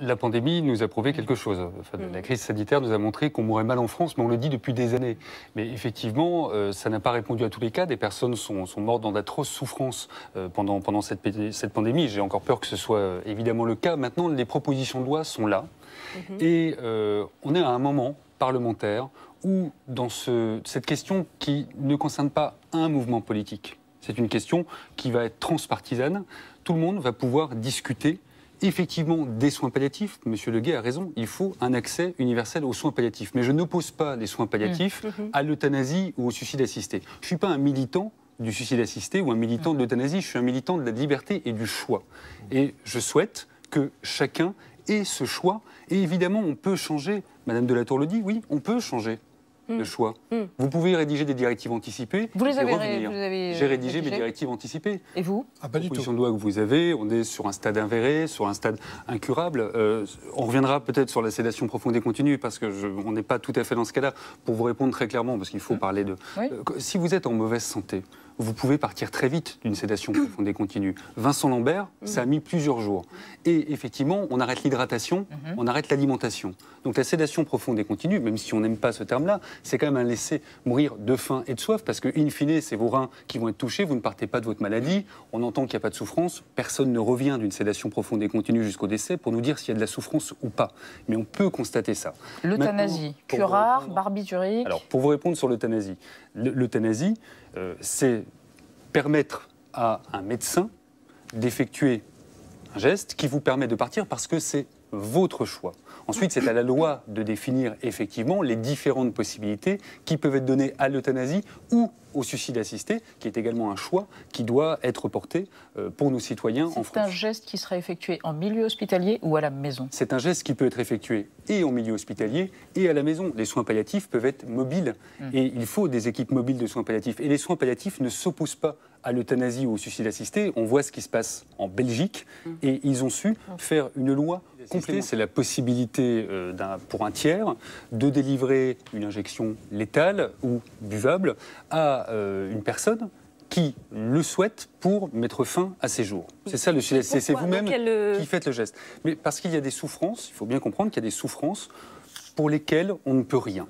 La pandémie nous a prouvé mm. quelque chose. Mm. la crise sanitaire nous a montré qu'on mourait mal en France, mais on le dit depuis des années. Mais effectivement, euh, ça n'a pas répondu à tous les cas. Des personnes sont, mortes dans d'atroces souffrances euh, pendant, pendant cette, pandémie. J'ai encore peur que ce soit euh, évidemment le cas. Maintenant, les propositions de loi sont là. Mm-hmm. Et on est à un moment parlementaire où, dans ce, cette question qui ne concerne pas un mouvement politique, c'est une question qui va être transpartisane, tout le monde va pouvoir discuter effectivement des soins palliatifs. Monsieur Leguet a raison, il faut un accès universel aux soins palliatifs. Mais je n'oppose pas les soins palliatifs mmh. Mmh. à l'euthanasie ou au suicide assisté. Je ne suis pas un militant du suicide assisté ou un militant de mmh. l'euthanasie, je suis un militant de la liberté et du choix. Et je souhaite que chacun ait ce choix. Et évidemment, on peut changer. Madame de la Tour le dit, oui, on peut changer. Le mm. choix. Mm. Vous pouvez rédiger des directives anticipées. Vous les avez, rédigées euh, J'ai rédigé, mes directives anticipées. Et vous ah, Pas du tout. de loi que vous avez, on est sur un stade invéré, sur un stade incurable. Euh, on reviendra peut-être sur la sédation profonde et continue parce que on n'est pas tout à fait dans ce cas-là. Pour vous répondre très clairement, parce qu'il faut mm. parler de. Euh, si vous êtes en mauvaise santé, vous pouvez partir très vite d'une sédation profonde et continue. Vincent Lambert, ça a mis plusieurs jours. Et effectivement, on arrête l'hydratation, mhm. on arrête l'alimentation. Donc la sédation profonde et continue, même si on n'aime pas ce terme-là, c'est quand même un laisser mourir de faim et de soif, parce que in fine, c'est vos reins qui vont être touchés, vous ne partez pas de votre maladie, on entend qu'il n'y a pas de souffrance, personne ne revient d'une sédation profonde et continue jusqu'au décès pour nous dire s'il y a de la souffrance ou pas. Mais on peut constater ça. L'euthanasie, curare, rare, barbiturique. Alors pour vous répondre sur l'euthanasie, l'euthanasie, euh, c'est permettre à un médecin d'effectuer geste qui vous permet de partir parce que c'est votre choix. Ensuite, c'est à la loi de définir effectivement les différentes possibilités qui peuvent être données à l'euthanasie ou au suicide assisté, qui est également un choix qui doit être porté euh, pour nos citoyens en France. C'est un geste qui sera effectué en milieu hospitalier ou à la maison C'est un geste qui peut être effectué et en milieu hospitalier et à la maison. Les soins palliatifs peuvent être mobiles mm. et il faut des équipes mobiles de soins palliatifs. Et les soins palliatifs ne s'opposent pas à l'euthanasie ou au suicide assisté, on voit ce qui se passe en Belgique, mm. et ils ont su mm. faire une loi complète, C'est la possibilité euh, pour un tiers de délivrer une injection létale ou buvable à euh, une personne qui le souhaite pour mettre fin à ses jours. C'est ça le C'est vous-même euh, qui faites le geste. Mais parce qu'il y a des souffrances, il faut bien comprendre qu'il y a des souffrances pour lesquelles on ne peut rien.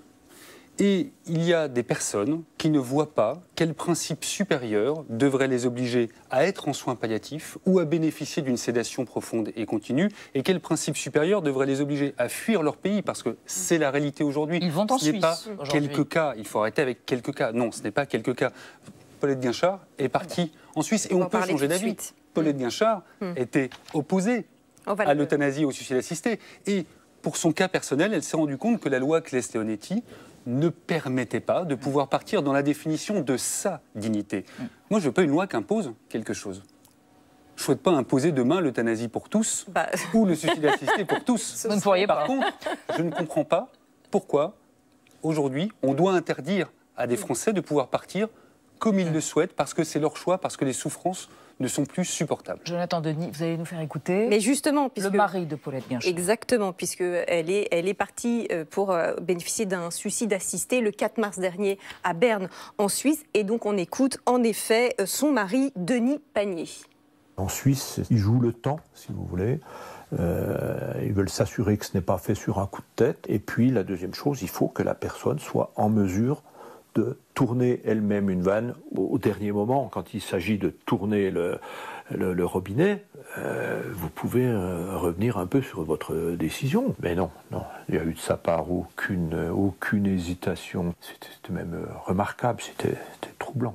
Et il y a des personnes qui ne voient pas quel principe supérieur devrait les obliger à être en soins palliatifs ou à bénéficier d'une sédation profonde et continue, et quel principe supérieur devrait les obliger à fuir leur pays, parce que c'est la réalité aujourd'hui. Ils vont en ce n'est pas quelques cas, il faut arrêter avec quelques cas. Non, ce n'est pas quelques cas. Paulette Guinchard est partie en Suisse, et on, peut changer d'avis. Paulette mm. Guinchard mm. était opposée à l'euthanasie au suicide assisté, pour son cas personnel, elle s'est rendue compte que la loi Claes-Leonetti ne permettait pas de pouvoir partir dans la définition de sa dignité. Mm. Moi, je ne veux pas une loi qui impose quelque chose. Je ne souhaite pas imposer demain l'euthanasie pour tous bah. ou le suicide assisté pour tous. Vous ne pourriez Par contre, je ne comprends pas pourquoi, aujourd'hui, on doit interdire à des Français de pouvoir partir comme ils le souhaitent, parce que c'est leur choix, parce que les souffrances ne sont plus supportables. Jonathan Denis, vous allez nous faire écouter. Mais justement, puisque, le mari de Paulette sûr Exactement, puisque elle est, elle est partie euh, pour euh, bénéficier d'un suicide assisté le 4 mars dernier à Berne, en Suisse, et donc on écoute en effet euh, son mari Denis Panier. En Suisse, ils jouent le temps, si vous voulez. ils veulent s'assurer que ce n'est pas fait sur un coup de tête. Et puis, la deuxième chose, il faut que la personne soit en mesure de tourner elle-même une vanne au, dernier moment, quand il s'agit de tourner le, robinet, euh, vous pouvez euh, revenir un peu sur votre décision. Mais non, non, il n'y a eu de sa part aucune, aucune hésitation. C'était même euh, remarquable, c'était troublant.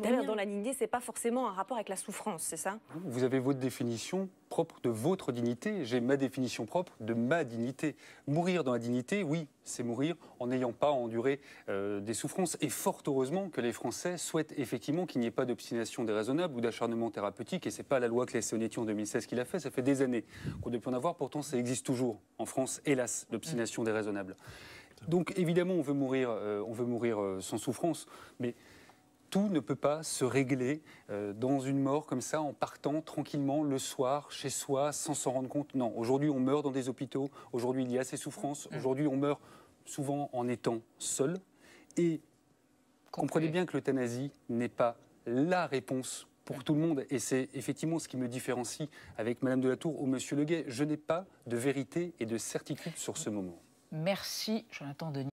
D'ailleurs, dans la dignité, c'est pas forcément un rapport avec la souffrance, c'est ça Vous avez votre définition propre de votre dignité, j'ai ma définition propre de ma dignité. Mourir dans la dignité, oui, c'est mourir en n'ayant pas enduré euh, des souffrances. Et fort heureusement que les Français souhaitent effectivement qu'il n'y ait pas d'obstination déraisonnable ou d'acharnement thérapeutique. Et c'est pas la loi que les en 2016 qui l'a fait, ça fait des années qu'on peut en avoir. Pourtant, ça existe toujours en France, hélas, l'obstination mm. déraisonnable. Donc évidemment, on veut mourir, euh, on veut mourir euh, sans souffrance, mais tout ne peut pas se régler euh, dans une mort comme ça en partant tranquillement le soir chez soi sans s'en rendre compte. Non, aujourd'hui on meurt dans des hôpitaux, aujourd'hui il y a ces souffrances, mm. aujourd'hui on meurt souvent en étant seul. Et comprenez bien que l'euthanasie n'est pas la réponse pour mm. tout le monde. Et c'est effectivement ce qui me différencie avec Madame de la Tour ou Monsieur Leguet. Je n'ai pas de vérité et de certitude sur ce mm. moment. Merci, Jonathan Denis.